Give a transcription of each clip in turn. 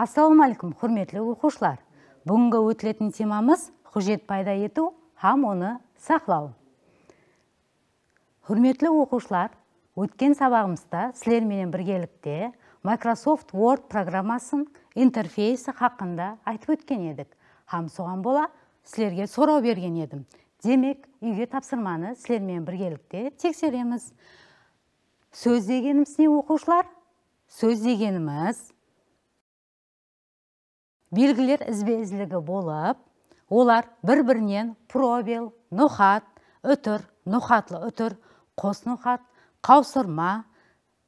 алейкум құрметлі оқушылар бүгінгі өтілетін темамыз құжет пайда ету һәм оны сақлау құрметлі оқушылар өткен сабағымызда сілерменен біргелікте Microsoft Word программасын интерфейсі хақында айтып өткен едік һәм соған бола сілерге сұрау берген едім демек үйге тапсырманы сілермен біргелікте тексереміз сөз дегеніміз не оқушылар сөз дегеніміз белгілер ізбезілігі болып, олар бір-бірінен пробел, нұхат, үтір, нұхатлы үтір, қос нұхат, қаусырма,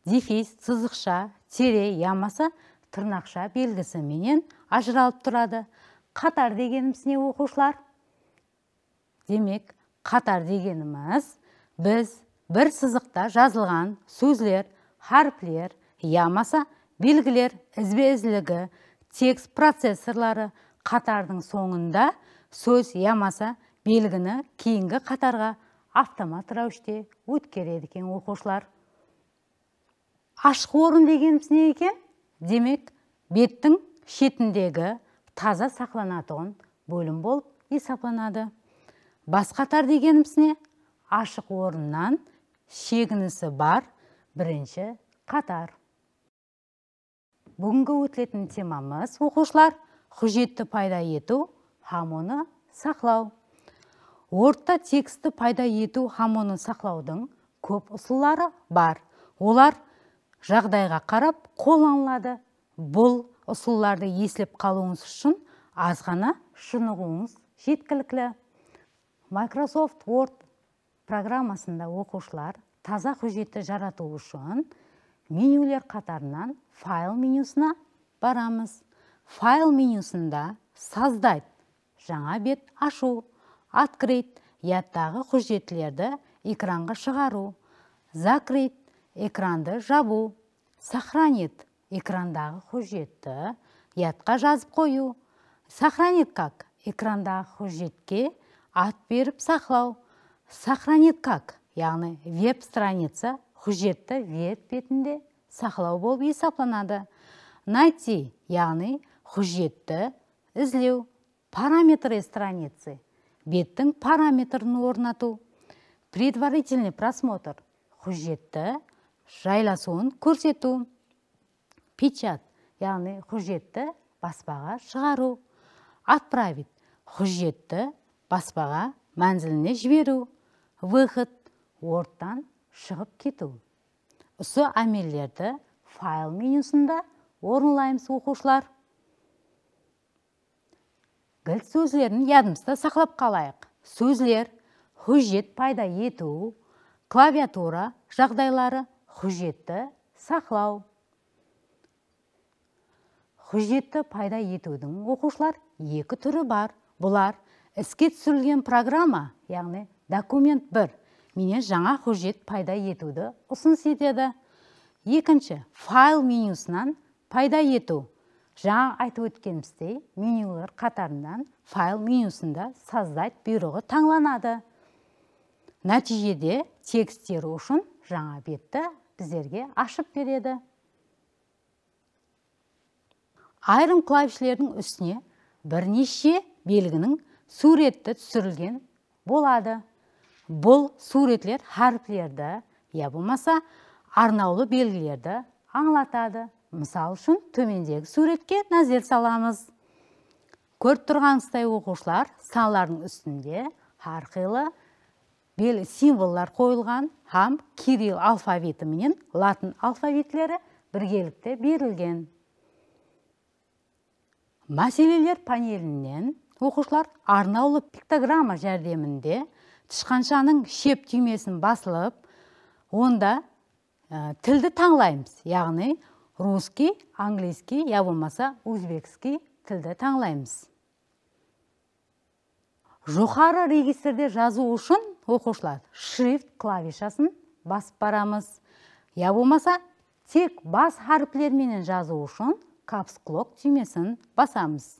дефис, сызықша, тере, ямаса тырнақша белгісіменен ажыралып тұрады. Қатар дегеніміз не оқушылар? Демек, қатар дегеніміз біз бір сызықта жазылған сөзлер, харплер, ямаса белгілер ізбезілігі текст процессорлары қатардың соңында сөз ямаса белгіні кейінгі қатарға автомат үште өткереді екен оқушылар ашық орын дегеніміз не екен демек беттің шетіндегі таза сақланатұғын бөлім болып есапланады бас қатар дегеніміз не ашық орыннан шегінісі бар бірінші қатар бүгінгі өтілетін темамыз оқушылар құжетті пайда ету хамоны сақлау Орта тексті пайда ету хамоны сақлаудың көп ұсыллары бар олар жағдайға қарап қолданылады бұл ұсылларды есіліп қалуыңыз үшін аз ғана шынығуыңыз жеткілікті Microsoft Word программасында оқушылар таза құжетті жарату үшін менюлер қатарынан файл менюсына барамыз файл менюсында создать жаңа бет ашу открыть яттағы құжеттілерді экранға шығару закрыть экранды жабу сохранит экрандағы құжетті ятқа жазып қою сохранит как экрандағы құжетке ат беріп сақлау сохранит как яғни веб страница құжетті ет бетінде сақылау болып есапланады найти яғни құжетті іздеу параметры страницы беттің параметрін орнату предварительный просмотр құжетті жайласуын көрсету печат яғни құжетті баспаға шығару отправить құжетті баспаға мәнзіліне жіберу выход ортан, шығып кету осы әмелерді файл менюсында орынлаймыз оқушылар кілт сөздерін ядымызда сақлап қалайық сөзлер хүжет пайда ету клавиатура жағдайлары хүжетті сақлау хүжетті пайда етудің оқушылар екі түрі бар бұлар іске түсірілген программа яғни документ бір менен жаңа құжет пайда етуді ұсыныс етеді екінші файл менюсынан пайда ету жаңа айтып өткеніміздей менюлар қатарынан файл менюсында создать бұйрығы таңланады нәтижеде тексттер үшін жаңа бетті біздерге ашып береді айрым клавишлердің үстіне бірнеше белгінің суретті түсірілген болады бұл суретлер харплерді, я болмаса арнаулы белгілерді аңлатады мысал үшін төмендегі суретке назер саламыз көріп тұрғаныңыздай оқушылар салалардың үстінде әрқилы символлар символдар қойылған һәм кирил алфавиті менен латын алфавитлері біргелікте берілген мәселелер панелінен оқушылар арнаулы пиктограмма жәрдемінде тышқаншаның шеп түймесін басылып онда э, тілді таңлаймыз яғни русский английский я болмаса узбекский тілді таңлаймыз жоғары регистрде жазу үшін оқушылар шрифт клавишасын басып барамыз я болмаса тек бас әріптерменен жазу үшін капсклок түймесін басамыз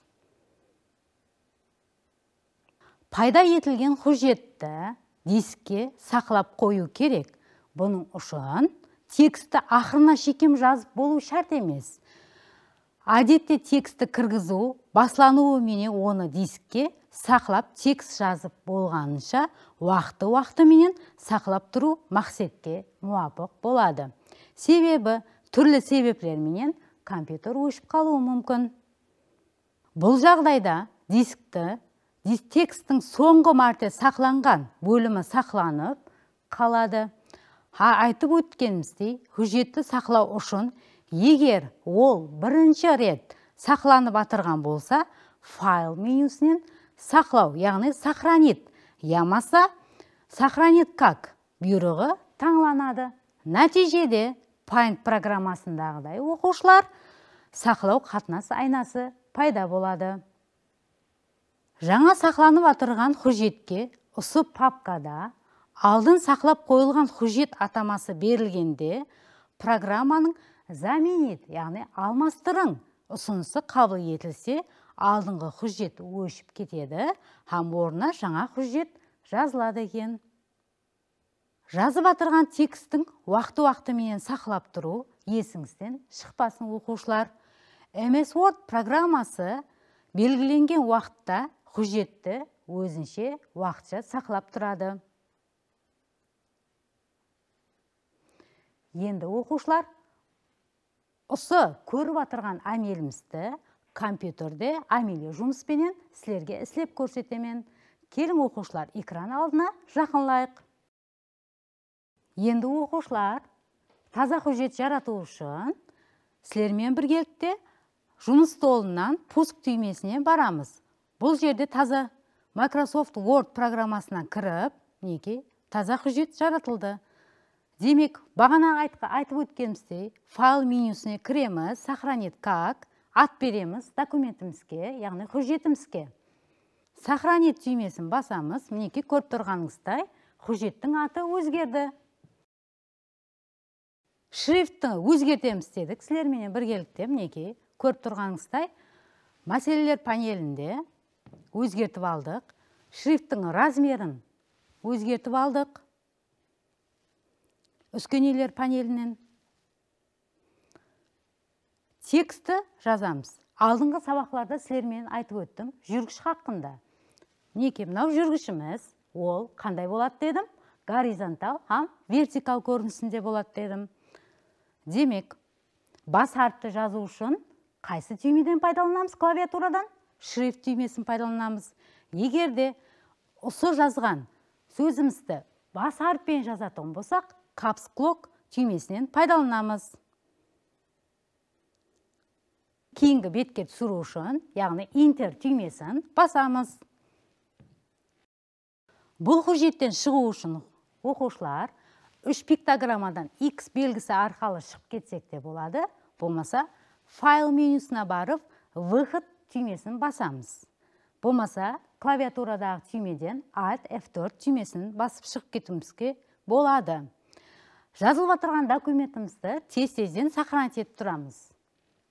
пайда етілген құжетті дискке сақлап қою керек бұның ұшыған тексті ақырына шекем жазып болу шарт емес әдетте тексті кіргізу баслануы мене оны дискке сақлап текст жазып болғанынша уақыты уақытыменен сақлап тұру мақсетке муапық болады себебі түрлі себептерменен компьютер өшіп қалуы мүмкін бұл жағдайда дискті текстің соңғы мәрте сақланған бөлімі сақланып қалады айтып өткеніміздей хүжетті сақлау үшін егер ол бірінші рет сақланып атырған болса файл менюсінен сақлау яғни сохранит ямаса сохранит как бұйрығы таңланады нәтижеде Paint программасындағыдай оқушылар сақлау қатынас айнасы пайда болады жаңа сақланып отырған құжетке ұсы папкада алдын сақлап қойылған құжет атамасы берілгенде программаның заменит яғни алмастырың ұсынысы қабыл етілсе алдыңғы құжет өшіп кетеді һәм орнына жаңа құжет жазылады екен жазып атырған текстің уақыты уақытыменен сақлап тұру есіңізден шықпасын оқушылар MS Word программасы белгіленген уақытта құжетті өзінше уақытша сақлап тұрады енді оқушылар ұсы көріп атырған амелімізді компьютерде жұмыс жұмыспенен сілерге іслеп көрсетемен Келім оқушылар экран алдына жақынлайық енді оқушылар таза құжет жарату үшін сілермен біргелікте жұмыс толынан пуск түймесіне барамыз бұл жерде таза Microsoft Word программасына кіріп, неге таза құжет жаратылды. Демек, бағана айтқа айтып өткеніміздей, файл менюсіне кіреміз, сақранет как, ат береміз документімізге, яғни құжетімізге. Сақранет түймесін басамыз, мінеке көріп тұрғаныңыздай, құжеттің аты өзгерді. Шрифтті өзгертеміз дедік, сілерменен біргелікте мінеке көріп тұрғаныңыздай, мәселелер панелінде өзгертіп алдық шрифттің размерін өзгертіп алдық үскенелер панелінен тексті жазамыз алдыңғы сабақтарда сілермен айтып өттім жүргіш қаққында. мінекей мынау жүргішіміз ол қандай болады дедім горизонтал һәм вертикал көрінісінде болады дедім демек бас әріпті жазу үшін қайсы түймеден пайдаланамыз клавиатурадан шрифт түймесін пайдаланамыз егер де осы жазған сөзімізді бас әріппен жазатын болсақ капс клок түймесінен пайдаланамыз кейінгі бетке түсіру үшін яғни интер түймесін басамыз бұл құжеттен шығу үшін оқушылар үш пиктограммадан x белгісі арқалы шығып кетсек те болады болмаса файл менюсына барып выход түймесін басамыз болмаса клавиатурадағы түймеден alt f4 түймесін басып шығып кетуімізге болады жазылып отырған документімізді тез тезден сохранить тұрамыз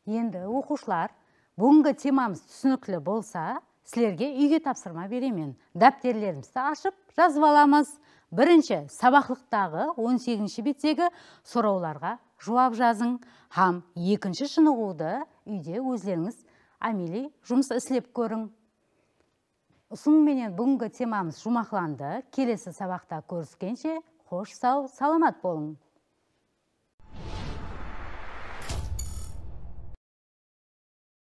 енді оқушылар бүгінгі темамыз түсінікті болса сілерге үйге тапсырма беремен дәптерлерімізді ашып жазып аламыз бірінші сабақлықтағы 18 сегізінші беттегі сұрауларға жауап жазың һәм екінші шынығуды үйде өздеріңіз Амили, жұмыс іслеп көрің менен бүгінгі темамыз жұмақланды келесі сабақта көріскенше қош сау саламат болың